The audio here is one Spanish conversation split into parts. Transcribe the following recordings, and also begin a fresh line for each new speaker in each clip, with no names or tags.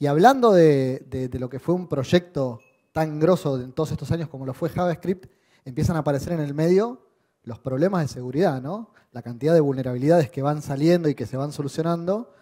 Y hablando de, lo que fue un proyecto tan grosso en todos estos años como lo fue JavaScript, empiezan a aparecer en el medio los problemas de seguridad, ¿no? La cantidad de vulnerabilidades que van saliendo y que se van solucionando.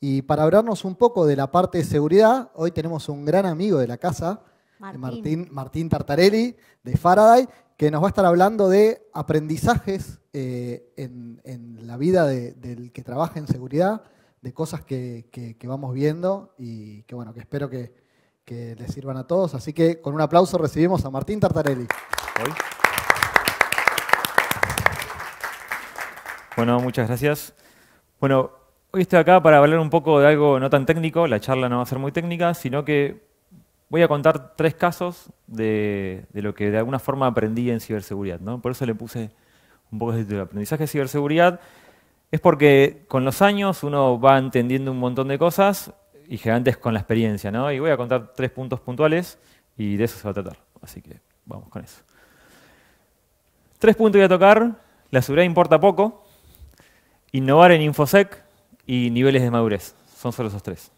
Y para hablarnos un poco de la parte de seguridad, hoy tenemos un gran amigo de la casa, Martín, Tartarelli, de Faraday, que nos va a estar hablando de aprendizajes eh, en, la vida del que trabaja en seguridad, de cosas que, vamos viendo y que bueno, que espero que, les sirvan a todos. Así que con un aplauso recibimos a Martín Tartarelli. Bueno, muchas gracias. Bueno, hoy estoy acá para hablar un poco de algo no tan técnico, la charla no va a ser muy técnica, sino que voy a contar tres casos de, lo que de alguna forma aprendí en ciberseguridad. Por eso le puse un poco de título, aprendizaje de ciberseguridad es porque con los años uno va entendiendo un montón de cosas y gigantes con la experiencia, ¿no? Y voy a contar tres puntos puntuales y de eso se va a tratar. Así que vamos con eso. Tres puntos voy a tocar. La seguridad importa poco. Innovar en InfoSec y niveles de madurez. Son solo esos tres.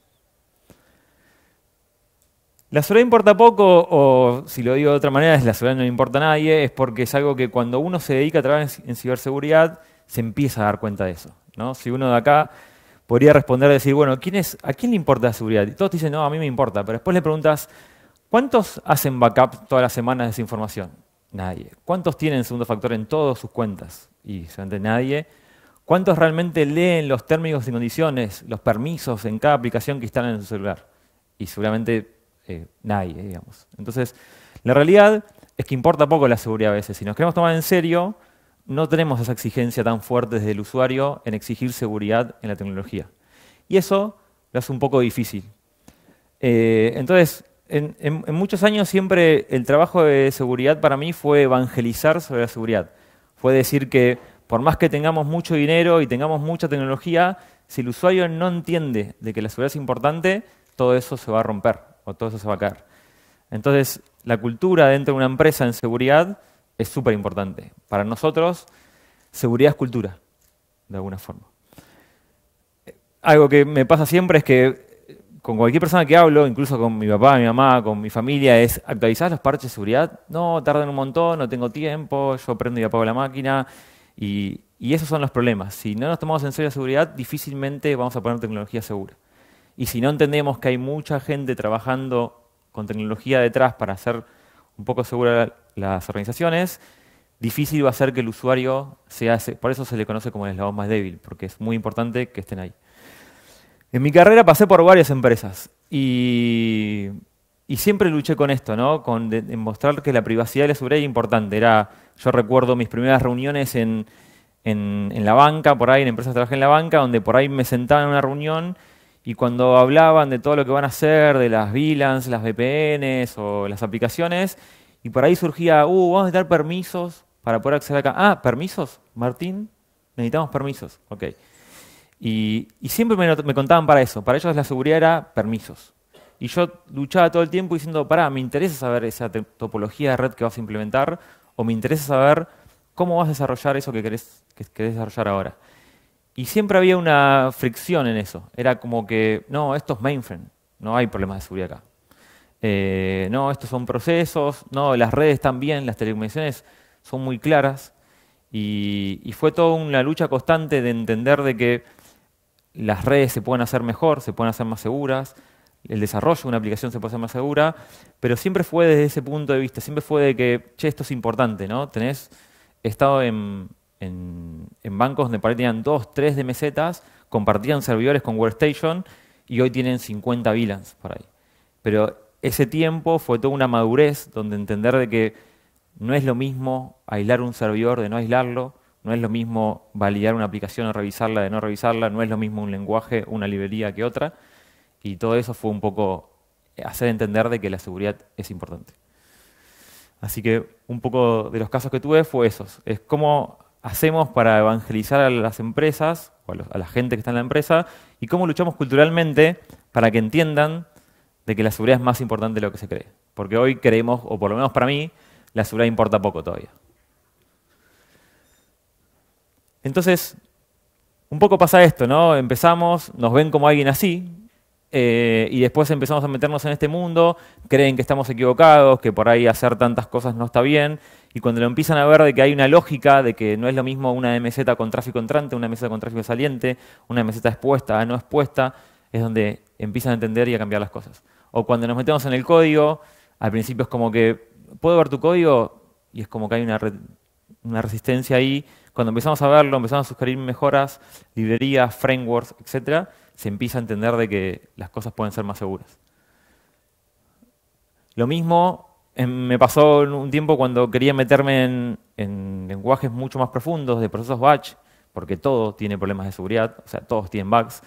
La seguridad importa poco, o si lo digo de otra manera, es la seguridad no le importa a nadie, es porque es algo que cuando uno se dedica a trabajar en ciberseguridad, se empieza a dar cuenta de eso. ¿no? Si uno de acá podría responder y decir, bueno, ¿quién es, ¿a quién le importa la seguridad? Y todos dicen, no, a mí me importa. Pero después le preguntas, ¿cuántos hacen backup todas las semanas de esa información? Nadie. ¿Cuántos tienen segundo factor en todas sus cuentas? Y seguramente nadie. ¿Cuántos realmente leen los términos y condiciones, los permisos en cada aplicación que están en su celular? Y seguramente eh, nadie, digamos. Entonces, la realidad es que importa poco la seguridad a veces. Si nos queremos tomar en serio, no tenemos esa exigencia tan fuerte desde el usuario en exigir seguridad en la tecnología. Y eso lo hace un poco difícil. Eh, entonces, en, en, muchos años siempre el trabajo de seguridad para mí fue evangelizar sobre la seguridad. Fue decir que por más que tengamos mucho dinero y tengamos mucha tecnología, si el usuario no entiende de que la seguridad es importante, todo eso se va a romper o todo eso se va a caer. Entonces, la cultura dentro de una empresa en seguridad es súper importante. Para nosotros, seguridad es cultura, de alguna forma. Eh, algo que me pasa siempre es que eh, con cualquier persona que hablo, incluso con mi papá, mi mamá, con mi familia, es actualizar los parches de seguridad. No, tardan un montón, no tengo tiempo, yo prendo y apago la máquina. Y, esos son los problemas. Si no nos tomamos en serio la seguridad, difícilmente vamos a poner tecnología segura. Y si no entendemos que hay mucha gente trabajando con tecnología detrás para hacer un poco segura las organizaciones, difícil va a ser que el usuario se hace. Por eso se le conoce como el eslabón más débil, porque es muy importante que estén ahí. En mi carrera pasé por varias empresas y, siempre luché con esto, ¿no? Con demostrar que la privacidad y la seguridad era importante. Era, yo recuerdo mis primeras reuniones en, la banca, por ahí, en empresas trabajé en la banca, donde por ahí me sentaban en una reunión y cuando hablaban de todo lo que van a hacer, de las VLANs, las VPNs o las aplicaciones, y por ahí surgía, uh, vamos a necesitar permisos para poder acceder acá. Ah, permisos, Martín, necesitamos permisos. Ok. Y, siempre me, contaban para eso. Para ellos la seguridad era permisos. Y yo luchaba todo el tiempo diciendo, pará, me interesa saber esa topología de red que vas a implementar o me interesa saber cómo vas a desarrollar eso que querés, que querés desarrollar ahora. Y siempre había una fricción en eso. Era como que, no, esto es mainframe, no hay problemas de seguridad acá. Eh, no, estos son procesos, no, las redes también, las telecomunicaciones son muy claras. Y, fue toda una lucha constante de entender de que las redes se pueden hacer mejor, se pueden hacer más seguras, el desarrollo de una aplicación se puede hacer más segura, pero siempre fue desde ese punto de vista, siempre fue de que, che, esto es importante, ¿no? Tenés, he estado en, bancos donde tenían dos, tres de mesetas, compartían servidores con Workstation y hoy tienen 50 VLANs por ahí. Pero ese tiempo fue toda una madurez donde entender de que no es lo mismo aislar un servidor de no aislarlo, no es lo mismo validar una aplicación o revisarla de no revisarla, no es lo mismo un lenguaje, una librería que otra. Y todo eso fue un poco hacer entender de que la seguridad es importante. Así que un poco de los casos que tuve fue esos. Es cómo hacemos para evangelizar a las empresas, o a la gente que está en la empresa, y cómo luchamos culturalmente para que entiendan de que la seguridad es más importante de lo que se cree. Porque hoy creemos, o por lo menos para mí, la seguridad importa poco todavía. Entonces, un poco pasa esto, ¿no? Empezamos, nos ven como alguien así, eh, y después empezamos a meternos en este mundo, creen que estamos equivocados, que por ahí hacer tantas cosas no está bien, y cuando lo empiezan a ver de que hay una lógica, de que no es lo mismo una meseta con tráfico entrante, una meseta con tráfico saliente, una meseta expuesta, no expuesta, es donde empiezan a entender y a cambiar las cosas. O cuando nos metemos en el código, al principio es como que, ¿puedo ver tu código? Y es como que hay una, resistencia ahí. Cuando empezamos a verlo, empezamos a sugerir mejoras, librerías, frameworks, etc., se empieza a entender de que las cosas pueden ser más seguras. Lo mismo em, me pasó en un tiempo cuando quería meterme en, en, lenguajes mucho más profundos, de procesos batch, porque todo tiene problemas de seguridad, o sea, todos tienen bugs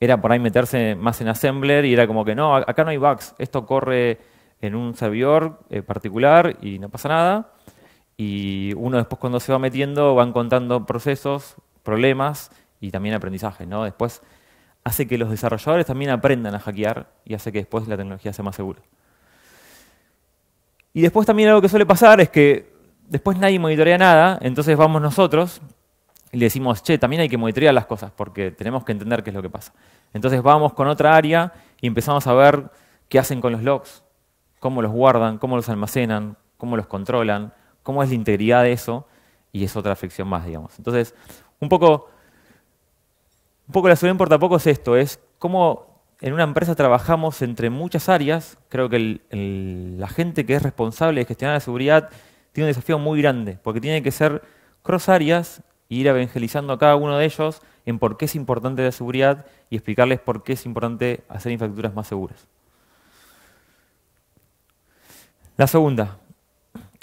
era por ahí meterse más en Assembler y era como que no, acá no hay bugs, esto corre en un servidor eh, particular y no pasa nada. Y uno después cuando se va metiendo van contando procesos, problemas y también aprendizaje. ¿no? Después hace que los desarrolladores también aprendan a hackear y hace que después la tecnología sea más segura. Y después también algo que suele pasar es que después nadie monitorea nada, entonces vamos nosotros y le decimos, che, también hay que monitorear las cosas porque tenemos que entender qué es lo que pasa. Entonces vamos con otra área y empezamos a ver qué hacen con los logs, cómo los guardan, cómo los almacenan, cómo los controlan, cómo es la integridad de eso y es otra fricción más, digamos. Entonces, un poco, un poco la solución por tampoco es esto, es cómo en una empresa trabajamos entre muchas áreas. Creo que la gente que es responsable de gestionar la seguridad tiene un desafío muy grande porque tiene que ser cross áreas ir evangelizando a cada uno de ellos en por qué es importante la seguridad y explicarles por qué es importante hacer infraestructuras más seguras. La segunda,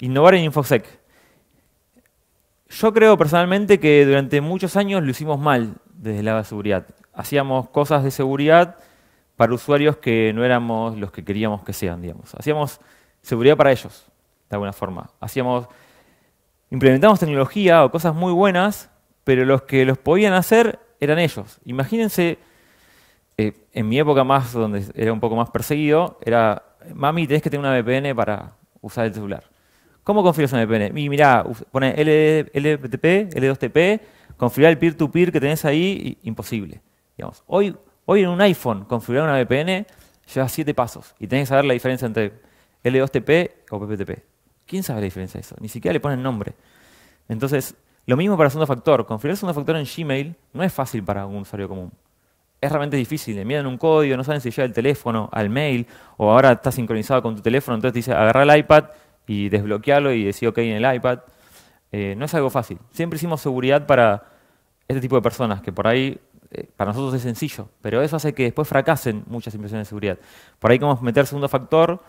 innovar en InfoSec. Yo creo personalmente que durante muchos años lo hicimos mal desde la seguridad. Hacíamos cosas de seguridad para usuarios que no éramos los que queríamos que sean, digamos. Hacíamos seguridad para ellos, de alguna forma. Hacíamos implementamos tecnología o cosas muy buenas, pero los que los podían hacer eran ellos. Imagínense, eh, en mi época más, donde era un poco más perseguido, era, mami, tenés que tener una VPN para usar el celular. ¿Cómo configuras una VPN? Y mirá, pone L2TP, configurar el peer-to-peer que tenés ahí, imposible. hoy, hoy en un iPhone, configurar una VPN lleva siete pasos y tenés que saber la diferencia entre L2TP o PPTP. ¿Quién sabe la diferencia de eso? Ni siquiera le ponen nombre. Entonces, lo mismo para segundo factor. Configurar segundo factor en Gmail no es fácil para un usuario común. Es realmente difícil. Envían un código, no saben si llega el teléfono, al mail, o ahora está sincronizado con tu teléfono, entonces te dice agarra el iPad y desbloquealo y decir OK en el iPad. Eh, no es algo fácil. Siempre hicimos seguridad para este tipo de personas, que por ahí eh, para nosotros es sencillo, pero eso hace que después fracasen muchas impresiones de seguridad. Por ahí como meter segundo factor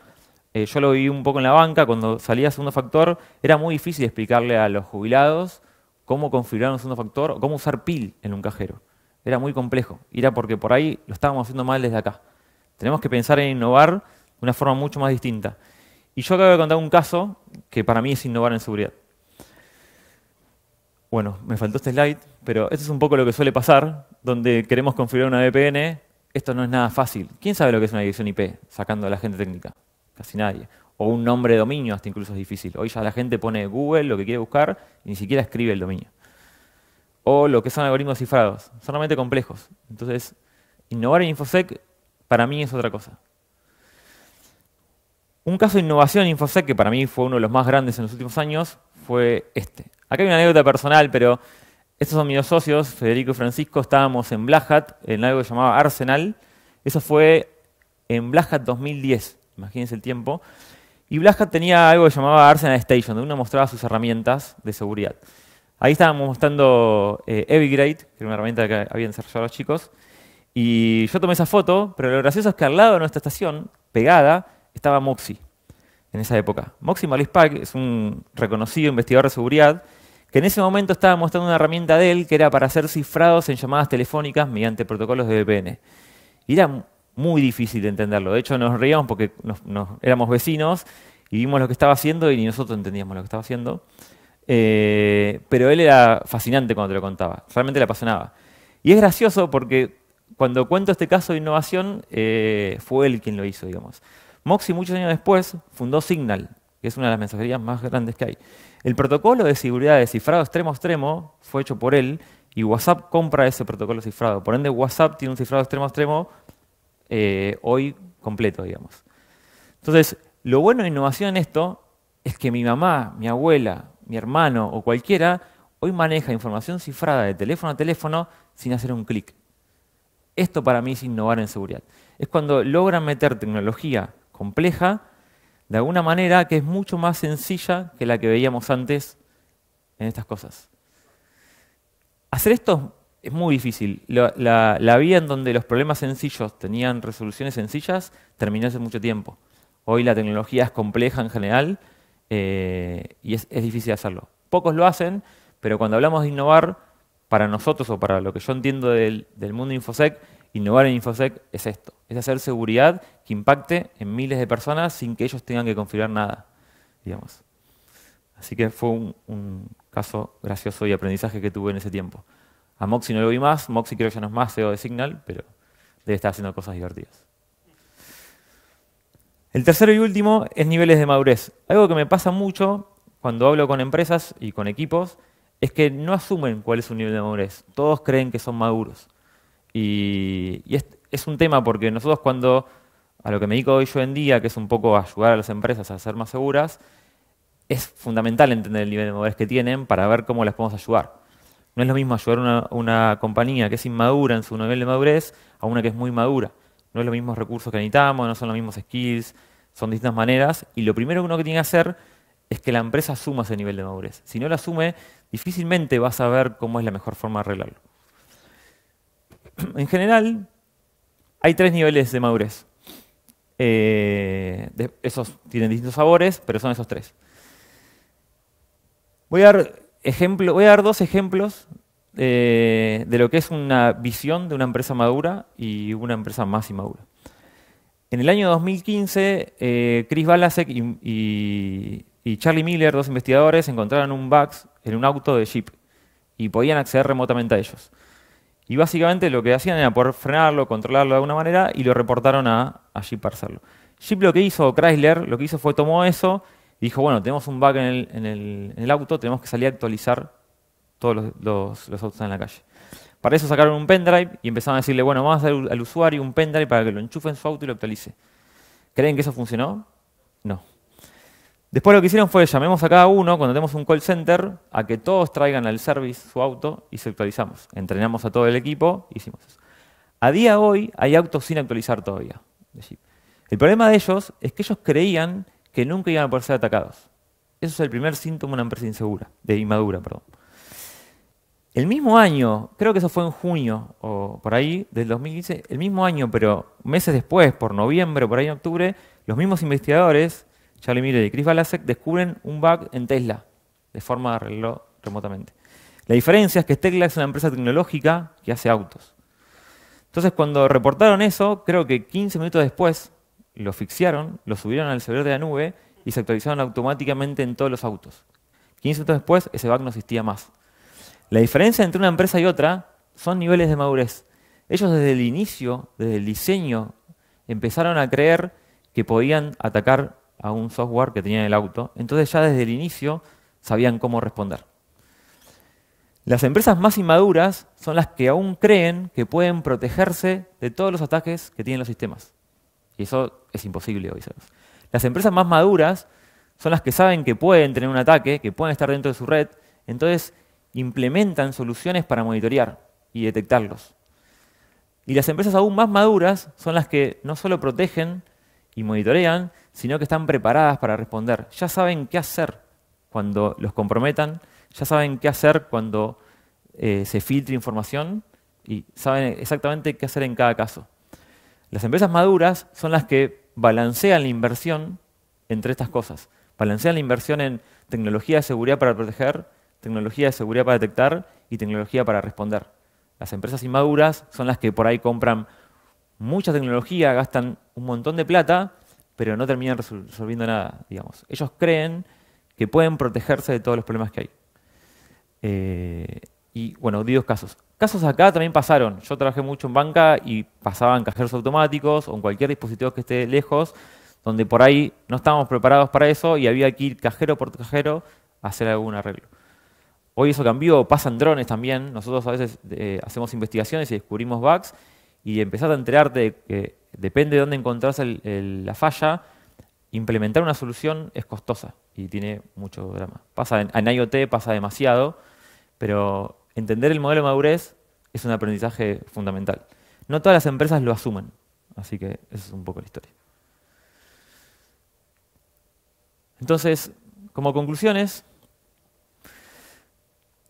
eh, yo lo viví un poco en la banca, cuando salía segundo factor, era muy difícil explicarle a los jubilados cómo configurar un segundo factor o cómo usar PIL en un cajero. Era muy complejo. Y era porque por ahí lo estábamos haciendo mal desde acá. Tenemos que pensar en innovar de una forma mucho más distinta. Y yo acabo de contar un caso que para mí es innovar en seguridad. Bueno, me faltó este slide, pero esto es un poco lo que suele pasar, donde queremos configurar una VPN. Esto no es nada fácil. ¿Quién sabe lo que es una dirección IP, sacando a la gente técnica? casi nadie. O un nombre de dominio hasta incluso es difícil. Hoy ya la gente pone Google lo que quiere buscar y ni siquiera escribe el dominio. O lo que son algoritmos cifrados, son realmente complejos. Entonces, innovar en InfoSec para mí es otra cosa. Un caso de innovación en InfoSec, que para mí fue uno de los más grandes en los últimos años, fue este. Acá hay una anécdota personal, pero estos son mis socios, Federico y Francisco, estábamos en Black en algo que llamaba Arsenal. Eso fue en Black 2010 imagínense el tiempo. Y BlastCat tenía algo que llamaba Arsenal Station, donde uno mostraba sus herramientas de seguridad. Ahí estábamos mostrando eh, Evigrate, que era una herramienta que habían desarrollado los chicos. Y yo tomé esa foto, pero lo gracioso es que al lado de nuestra estación, pegada, estaba Moxie, en esa época. Moxie Malispak es un reconocido investigador de seguridad que en ese momento estaba mostrando una herramienta de él que era para hacer cifrados en llamadas telefónicas mediante protocolos de VPN. Y era muy difícil de entenderlo. De hecho, nos reíamos porque éramos vecinos y vimos lo que estaba haciendo y ni nosotros entendíamos lo que estaba haciendo. Eh, pero él era fascinante cuando te lo contaba, realmente le apasionaba. Y es gracioso porque cuando cuento este caso de innovación, eh, fue él quien lo hizo, digamos. Moxie, muchos años después, fundó Signal, que es una de las mensajerías más grandes que hay. El protocolo de seguridad de cifrado extremo a extremo fue hecho por él y WhatsApp compra ese protocolo cifrado. Por ende, WhatsApp tiene un cifrado extremo a extremo eh, hoy completo, digamos. Entonces, lo bueno de innovación en esto es que mi mamá, mi abuela, mi hermano o cualquiera hoy maneja información cifrada de teléfono a teléfono sin hacer un clic. Esto para mí es innovar en seguridad. Es cuando logran meter tecnología compleja de alguna manera que es mucho más sencilla que la que veíamos antes en estas cosas. Hacer esto es muy difícil. La, vía en donde los problemas sencillos tenían resoluciones sencillas terminó hace mucho tiempo. Hoy la tecnología es compleja en general eh, y es, difícil hacerlo. Pocos lo hacen, pero cuando hablamos de innovar, para nosotros o para lo que yo entiendo del, mundo mundo InfoSec, innovar en InfoSec es esto, es hacer seguridad que impacte en miles de personas sin que ellos tengan que configurar nada, Así que fue un caso gracioso y aprendizaje que tuve en ese tiempo. A Moxie no lo vi más, Moxie creo que ya no es más CEO de Signal, pero debe estar haciendo cosas divertidas. El tercero y último es niveles de madurez. Algo que me pasa mucho cuando hablo con empresas y con equipos es que no asumen cuál es su nivel de madurez. Todos creen que son maduros. Y, es, un tema porque nosotros cuando, a lo que me dedico hoy yo en día, que es un poco ayudar a las empresas a ser más seguras, es fundamental entender el nivel de madurez que tienen para ver cómo las podemos ayudar. No es lo mismo ayudar a una, compañía que es inmadura en su nivel de madurez a una que es muy madura. No es los mismos recursos que necesitamos, no son los mismos skills, son distintas maneras. Y lo primero que uno tiene que hacer es que la empresa asuma ese nivel de madurez. Si no lo asume, difícilmente vas a ver cómo es la mejor forma de arreglarlo. En general, hay tres niveles de madurez. Eh, esos tienen distintos sabores, pero son esos tres. Voy a dar voy a dar dos ejemplos eh, de lo que es una visión de una empresa madura y una empresa más inmadura. En el año 2015, eh, Chris Balasek y, Charlie Miller, dos investigadores, encontraron un bug en un auto de Jeep y podían acceder remotamente a ellos. Y básicamente lo que hacían era poder frenarlo, controlarlo de alguna manera y lo reportaron a, a Jeep para hacerlo. Jeep lo que hizo, Chrysler, lo que hizo fue tomó eso dijo, bueno, tenemos un bug en el, auto, tenemos que salir a actualizar todos los, autos en la calle. Para eso sacaron un pendrive y empezaron a decirle, bueno, vamos a dar al usuario un pendrive para que lo enchufe en su auto y lo actualice. ¿Creen que eso funcionó? No. Después lo que hicieron fue, llamemos a cada uno, cuando tenemos un call center, a que todos traigan al service su auto y se actualizamos. Entrenamos a todo el equipo, hicimos eso. A día de hoy hay autos sin actualizar todavía. El problema de ellos es que ellos creían que nunca iban a poder ser atacados. Eso es el primer síntoma de una empresa insegura, de inmadura, perdón. El mismo año, creo que eso fue en junio o por ahí del 2015, el mismo año, pero meses después, por noviembre, o por ahí en octubre, los mismos investigadores, Charlie Miller y Chris Balasek, descubren un bug en Tesla, de forma de remotamente. La diferencia es que Tesla es una empresa tecnológica que hace autos. Entonces, cuando reportaron eso, creo que 15 minutos después, lo asfixiaron, lo subieron al servidor de la nube y se actualizaron automáticamente en todos los autos. 15 minutos después, ese bug no existía más. La diferencia entre una empresa y otra son niveles de madurez. Ellos desde el inicio, desde el diseño, empezaron a creer que podían atacar a un software que tenía en el auto. Entonces ya desde el inicio sabían cómo responder. Las empresas más inmaduras son las que aún creen que pueden protegerse de todos los ataques que tienen los sistemas. Y eso es imposible hoy. Las empresas más maduras son las que saben que pueden tener un ataque, que pueden estar dentro de su red, entonces implementan soluciones para monitorear y detectarlos. Y las empresas aún más maduras son las que no solo protegen y monitorean, sino que están preparadas para responder. Ya saben qué hacer cuando los comprometan, ya saben qué hacer cuando eh, se filtre información y saben exactamente qué hacer en cada caso. Las empresas maduras son las que balancean la inversión entre estas cosas. Balancean la inversión en tecnología de seguridad para proteger, tecnología de seguridad para detectar y tecnología para responder. Las empresas inmaduras son las que por ahí compran mucha tecnología, gastan un montón de plata, pero no terminan resolviendo nada, digamos. Ellos creen que pueden protegerse de todos los problemas que hay. Eh, y bueno, di dos casos. Casos acá también pasaron. Yo trabajé mucho en banca y pasaban cajeros automáticos o en cualquier dispositivo que esté lejos, donde por ahí no estábamos preparados para eso y había que ir cajero por cajero a hacer algún arreglo. Hoy eso cambió, pasan drones también. Nosotros a veces eh, hacemos investigaciones y descubrimos bugs y empezar a enterarte que depende de dónde encontrás la falla, implementar una solución es costosa y tiene mucho drama. Pasa en IoT, pasa demasiado, pero entender el modelo de madurez es un aprendizaje fundamental. No todas las empresas lo asumen, así que esa es un poco la historia. Entonces, como conclusiones,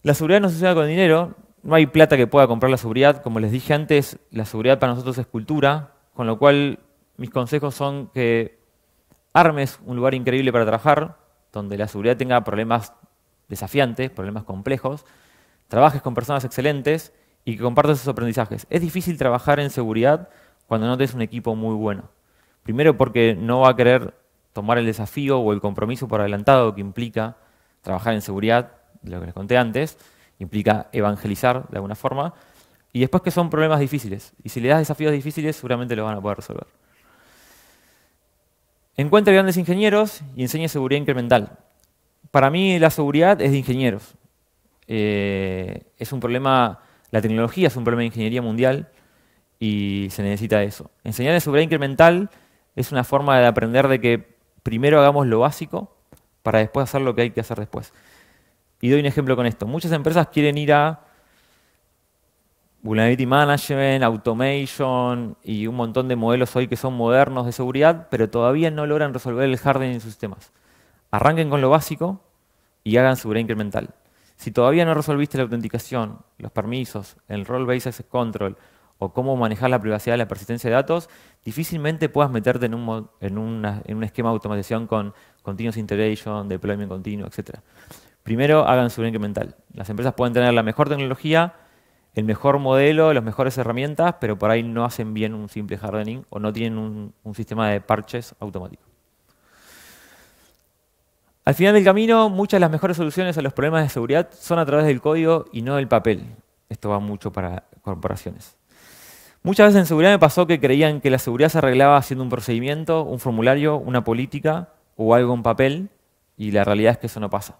la seguridad no se suena con dinero, no hay plata que pueda comprar la seguridad, como les dije antes, la seguridad para nosotros es cultura, con lo cual mis consejos son que armes un lugar increíble para trabajar, donde la seguridad tenga problemas desafiantes, problemas complejos, trabajes con personas excelentes y que compartas esos aprendizajes. Es difícil trabajar en seguridad cuando no tienes un equipo muy bueno. Primero porque no va a querer tomar el desafío o el compromiso por adelantado que implica trabajar en seguridad, lo que les conté antes, implica evangelizar de alguna forma, y después que son problemas difíciles. Y si le das desafíos difíciles, seguramente los van a poder resolver. Encuentre grandes ingenieros y enseñe seguridad incremental. Para mí la seguridad es de ingenieros. Eh, es un problema, la tecnología es un problema de ingeniería mundial y se necesita eso. Enseñar en seguridad incremental es una forma de aprender de que primero hagamos lo básico para después hacer lo que hay que hacer después. Y doy un ejemplo con esto. Muchas empresas quieren ir a Vulnerability Management, Automation y un montón de modelos hoy que son modernos de seguridad, pero todavía no logran resolver el hardening en sus sistemas. Arranquen con lo básico y hagan seguridad incremental. Si todavía no resolviste la autenticación, los permisos, el role-based access control o cómo manejar la privacidad y la persistencia de datos, difícilmente puedas meterte en un, esquema de automatización con continuous integration, deployment continuo, etc. Primero, hagan su incremental. Las empresas pueden tener la mejor tecnología, el mejor modelo, las mejores herramientas, pero por ahí no hacen bien un simple hardening o no tienen un, un sistema de parches automático. Al final del camino, muchas de las mejores soluciones a los problemas de seguridad son a través del código y no del papel. Esto va mucho para corporaciones. Muchas veces en seguridad me pasó que creían que la seguridad se arreglaba haciendo un procedimiento, un formulario, una política o algo en papel, y la realidad es que eso no pasa.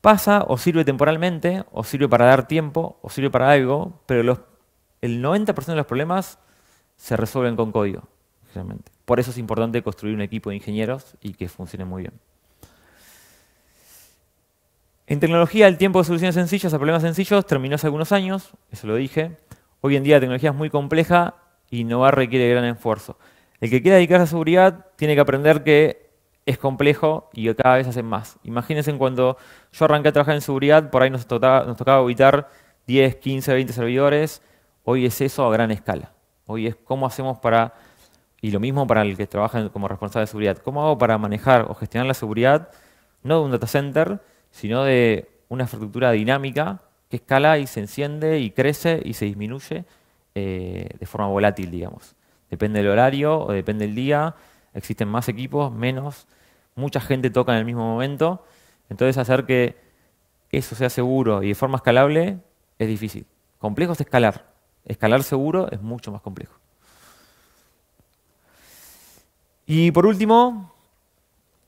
Pasa o sirve temporalmente, o sirve para dar tiempo, o sirve para algo, pero el 90% de los problemas se resuelven con código, realmente. Por eso es importante construir un equipo de ingenieros y que funcione muy bien. En tecnología, el tiempo de soluciones sencillas a problemas sencillos terminó hace algunos años, eso lo dije. Hoy en día la tecnología es muy compleja y no a requiere gran esfuerzo. El que quiera dedicarse a seguridad tiene que aprender que es complejo y cada vez hacen más. Imagínense cuando yo arranqué a trabajar en seguridad, por ahí nos tocaba, nos 10, 15, 20 servidores. Hoy es eso a gran escala. Hoy es cómo hacemos para, y lo mismo para el que trabaja como responsable de seguridad, cómo hago para manejar o gestionar la seguridad, no de un data center, sino de una estructura dinámica que escala y se enciende y crece y se disminuye eh, de forma volátil, digamos. Depende del horario o depende del día, existen más equipos, menos, mucha gente toca en el mismo momento, entonces hacer que eso sea seguro y de forma escalable es difícil. Complejo es escalar, escalar seguro es mucho más complejo. Y por último,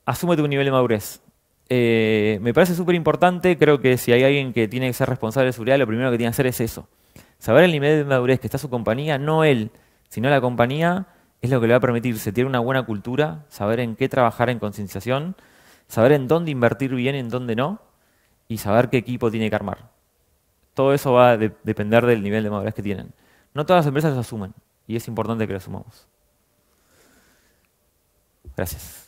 asúmete un nivel de madurez eh, me parece súper importante, creo que si hay alguien que tiene que ser responsable de seguridad, lo primero que tiene que hacer es eso. Saber el nivel de madurez que está su compañía, no él, sino la compañía, es lo que le va a permitir se tiene una buena cultura, saber en qué trabajar en concienciación, saber en dónde invertir bien y en dónde no, y saber qué equipo tiene que armar. Todo eso va a depender del nivel de madurez que tienen. No todas las empresas lo asumen, y es importante que lo asumamos. Gracias.